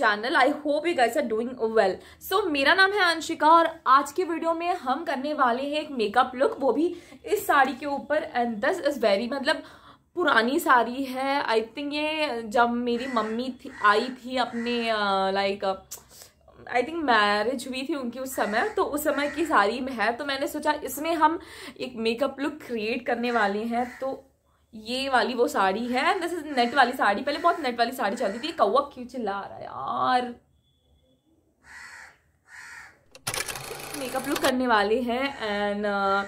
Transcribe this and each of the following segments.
Channel I hope you guys are doing well so मेरा नाम है अंशिका और आज की वीडियो में हम करने वाले हैं एक मेकअप लुक वो भी इस साड़ी के ऊपर एंड दिस इज़ वेरी मतलब पुरानी साड़ी है आई थिंक ये जब मेरी मम्मी थी आई थी अपने लाइक आई थिंक मैरिज हुई थी उनकी उस समय तो उस समय की साड़ी में है तो मैंने सोचा इसमें हम एक मेकअप लुक क्रिएट करने वाले हैं तो ये वाली वो साड़ी है दिस इज नेट वाली साड़ी पहले बहुत नेट वाली साड़ी चलती थी कौवा क्यों चिल्ला रहा है यार मेकअप लुक करने वाले हैं एंड uh,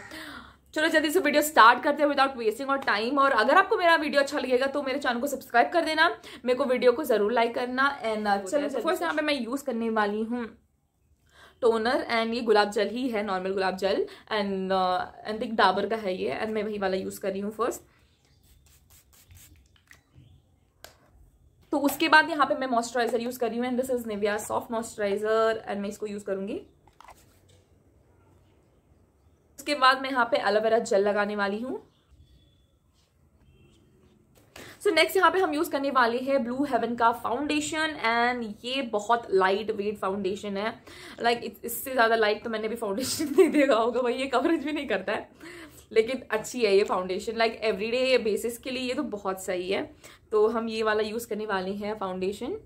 चलो जल्दी से वीडियो स्टार्ट करते हैं विदाउट वेस्टिंग और टाइम और अगर आपको मेरा वीडियो अच्छा लगेगा तो मेरे चैनल को सब्सक्राइब कर देना मेरे को वीडियो को ज़रूर लाइक करना एंड uh, चलो फर्स्ट यहाँ पे मैं यूज़ करने वाली हूँ टोनर एंड ये गुलाब जल ही है नॉर्मल गुलाब जल एंड uh, एंड डाबर का है ये एंड मैं वही वाला यूज़ कर रही हूँ फर्स्ट तो उसके बाद यहाँ पे मैं मॉइस्चराइजर यूज कर रही हूँ and this is Nivea soft moisturizer and मैं इसको यूज करूंगी उसके बाद मैं यहाँ पे एलोवेरा जेल लगाने वाली हूँ सो नेक्स्ट यहाँ पे हम यूज करने वाले हैं ब्लू हेवन का फाउंडेशन एंड ये बहुत लाइट वेट फाउंडेशन है लाइक like, इससे ज्यादा लाइट तो मैंने भी फाउंडेशन नहीं देखा होगा भाई ये कवरेज भी नहीं करता है लेकिन अच्छी है ये फाउंडेशन लाइक एवरीडे बेसिस के लिए ये तो बहुत सही है तो हम ये वाला यूज़ करने वाले हैं फाउंडेशन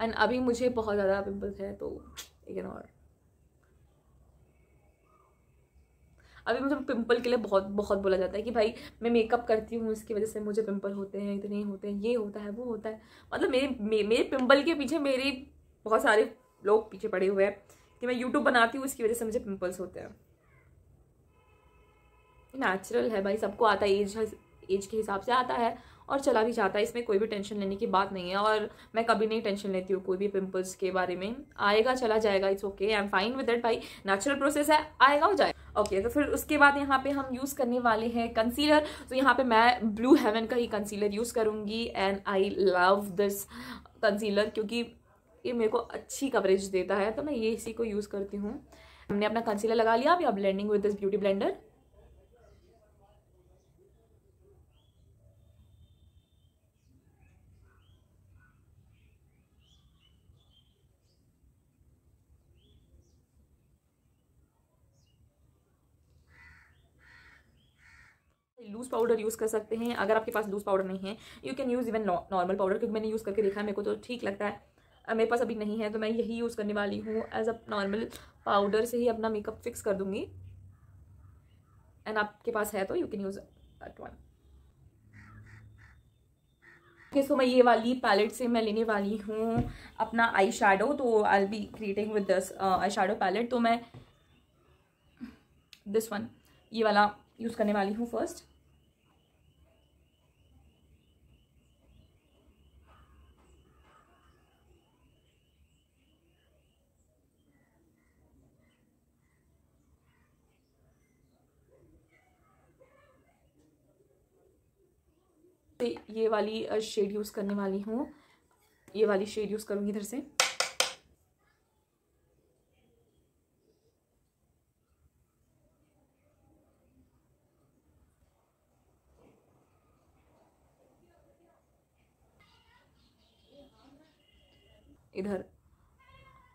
एंड अभी मुझे बहुत ज़्यादा पिम्पल्स है तो इग्नोर अभी मुझे मतलब पिंपल के लिए बहुत बहुत बोला जाता है कि भाई मैं मेकअप करती हूँ इसकी वजह से मुझे पिंपल होते हैं इतने होते हैं ये होता है वो होता है मतलब मेरे मे, मेरे पिंपल के पीछे मेरे बहुत सारे लोग पीछे पड़े हुए हैं कि मैं यूट्यूब बनाती हूँ इसकी वजह से मुझे पिम्पल्स होते हैं नेचुरल है भाई सबको आता है एज एज के हिसाब से आता है और चला भी जाता है इसमें कोई भी टेंशन लेने की बात नहीं है और मैं कभी नहीं टेंशन लेती हूँ कोई भी पिंपल्स के बारे में आएगा चला जाएगा it's okay I am fine with it भाई नेचुरल प्रोसेस है आएगा हो जाएगा ओके okay, तो फिर उसके बाद यहाँ पे हम यूज़ करने वाले हैं कंसीलर तो यहाँ पे मैं ब्लू हेवन का ही कंसीलर यूज़ करूँगी and I love this concealer क्योंकि ये मेरे को अच्छी कवरेज देता है तो मैं ये इसी को यूज़ करती हूँ हमने अपना कंसीलर लगा लिया अभी अब blending with this beauty blender loose powder use कर सकते हैं अगर आपके पास लूज पाउडर नहीं है you can use even normal powder क्योंकि मैंने यूज़ करके देखा है मेरे को तो ठीक लगता है मेरे पास अभी नहीं है तो मैं यही यूज़ करने वाली हूँ एज अ नॉर्मल पाउडर से ही अपना मेकअप फिक्स कर दूंगी एंड आपके पास है तो you can use that one okay so मैं ये वाली पैलेट से मैं लेने वाली हूँ अपना आई शेडो तो I be creating with this eye shadow palette तो मैं दिस वन ये वाला यूज़ करने वाली हूँ फर्स्ट पे ये वाली शेड यूज़ करने वाली हूँ ये वाली शेड यूज़ करूँगी इधर से इधर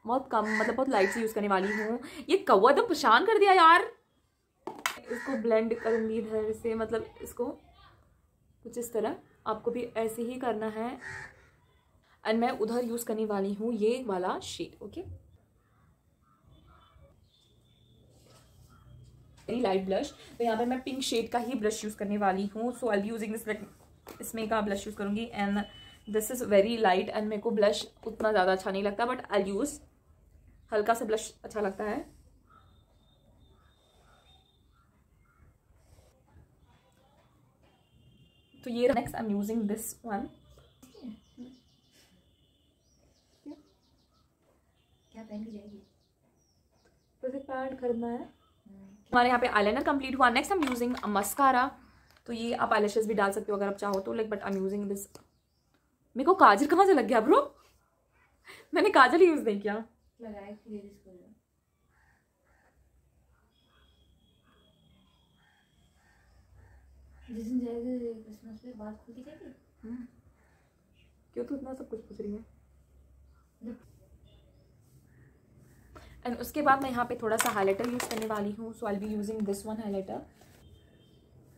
बहुत कम मतलब बहुत लाइट से यूज़ करने वाली हूँ ये कौवा तो परेशान कर दिया यार इसको ब्लेंड करूंगी इधर से मतलब इसको कुछ इस तरह आपको भी ऐसे ही करना है एंड मैं उधर यूज़ करने वाली हूँ ये वाला shade okay very light blush तो यहाँ पे मैं पिंक शेड का ही ब्रश यूज़ करने वाली हूँ सो आई यूजिंग दिस इसमें का ब्लश यूज़ करूंगी and this is very light and मेरे को ब्लश उतना ज़्यादा अच्छा नहीं लगता बट आई यूज़ हल्का सा ब्लश अच्छा लगता है तो ये next I am using this one क्या पहन पैंट खरीदना है हम्म। हमारे यहाँ पे आईलाइनर कंप्लीट हुआ next I am using mascara तो ये आप आई भी डाल सकते हो अगर आप चाहो तो like but I am using this मेरे को काजल कहाँ से लग गया ब्रो मैंने काजल यूज़ नहीं किया जिस दिन जाएगी क्रिसमस पे बात खुल जाएगी हाँ क्यों तू तो इतना सब कुछ पूछ रही है एंड मतलब उसके बाद मैं यहाँ पे थोड़ा सा हाईलाइटर यूज़ करने वाली हूँ so I be using this one highlighter so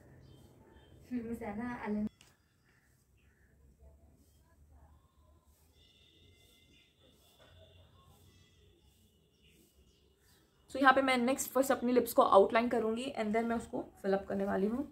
so, यहाँ पे मैं नेक्स्ट फर्स्ट अपनी लिप्स को आउटलाइन करूंगी एंड देन मैं उसको फिलअप करने वाली हूँ